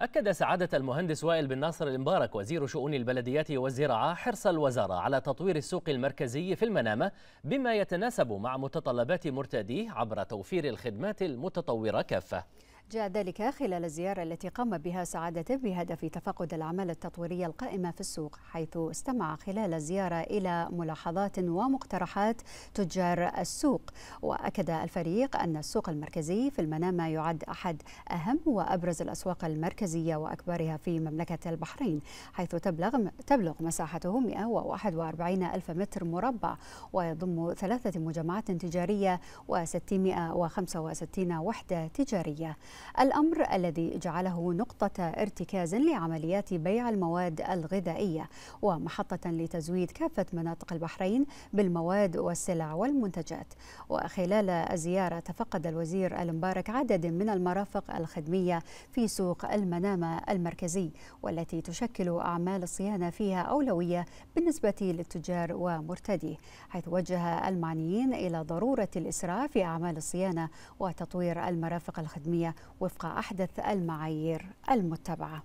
أكد سعادة المهندس وائل بن ناصر المبارك وزير شؤون البلديات والزراعة حرص الوزارة على تطوير السوق المركزي في المنامة بما يتناسب مع متطلبات مرتاديه عبر توفير الخدمات المتطورة كافة جاء ذلك خلال الزيارة التي قام بها سعادته بهدف تفقد الأعمال التطويرية القائمة في السوق حيث استمع خلال الزيارة إلى ملاحظات ومقترحات تجار السوق وأكد الفريق أن السوق المركزي في المنامة يعد أحد أهم وأبرز الأسواق المركزية وأكبرها في مملكة البحرين حيث تبلغ تبلغ مساحته 141 ألف متر مربع ويضم ثلاثة مجمعات تجارية و665 وحدة تجارية الأمر الذي جعله نقطة ارتكاز لعمليات بيع المواد الغذائية ومحطة لتزويد كافة مناطق البحرين بالمواد والسلع والمنتجات وخلال الزيارة تفقد الوزير المبارك عدد من المرافق الخدمية في سوق المنامة المركزي والتي تشكل أعمال الصيانة فيها أولوية بالنسبة للتجار ومرتديه حيث وجه المعنيين إلى ضرورة الإسراع في أعمال الصيانة وتطوير المرافق الخدمية وفق أحدث المعايير المتبعة